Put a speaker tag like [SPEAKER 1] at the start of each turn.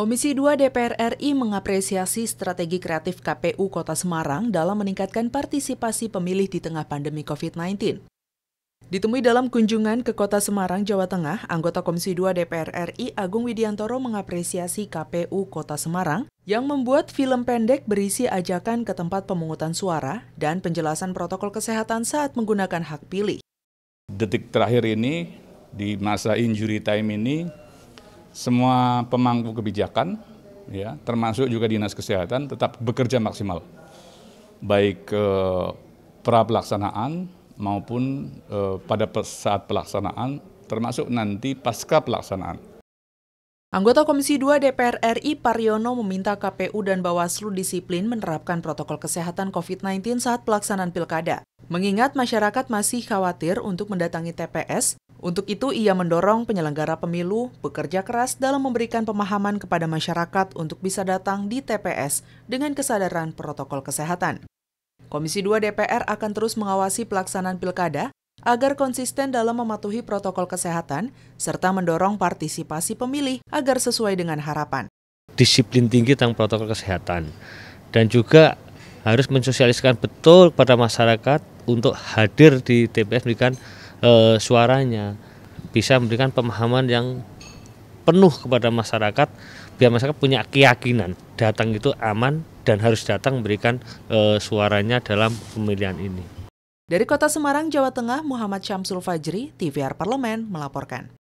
[SPEAKER 1] Komisi 2 DPR RI mengapresiasi strategi kreatif KPU Kota Semarang dalam meningkatkan partisipasi pemilih di tengah pandemi COVID-19. Ditemui dalam kunjungan ke Kota Semarang, Jawa Tengah, anggota Komisi 2 DPR RI Agung Widiantoro mengapresiasi KPU Kota Semarang yang membuat film pendek berisi ajakan ke tempat pemungutan suara dan penjelasan protokol kesehatan saat menggunakan hak pilih.
[SPEAKER 2] Detik terakhir ini, di masa injury time ini, semua pemangku kebijakan, ya, termasuk juga dinas kesehatan, tetap bekerja maksimal, baik eh, pra pelaksanaan maupun eh, pada saat pelaksanaan, termasuk nanti pasca pelaksanaan.
[SPEAKER 1] Anggota Komisi 2 DPR RI Pariono meminta KPU dan Bawaslu disiplin menerapkan protokol kesehatan COVID-19 saat pelaksanaan pilkada. Mengingat masyarakat masih khawatir untuk mendatangi TPS untuk itu, ia mendorong penyelenggara pemilu bekerja keras dalam memberikan pemahaman kepada masyarakat untuk bisa datang di TPS dengan kesadaran protokol kesehatan. Komisi 2 DPR akan terus mengawasi pelaksanaan pilkada agar konsisten dalam mematuhi protokol kesehatan serta mendorong partisipasi pemilih agar sesuai dengan harapan.
[SPEAKER 3] Disiplin tinggi tentang protokol kesehatan dan juga harus mensosialisasikan betul pada masyarakat untuk hadir di TPS memberikan e, suaranya bisa memberikan pemahaman yang penuh kepada masyarakat biar masyarakat punya keyakinan datang itu aman dan harus datang memberikan e, suaranya dalam pemilihan
[SPEAKER 1] ini. Dari Kota Semarang, Jawa Tengah, Muhammad Syamsul Fajri, TVR Parlemen melaporkan.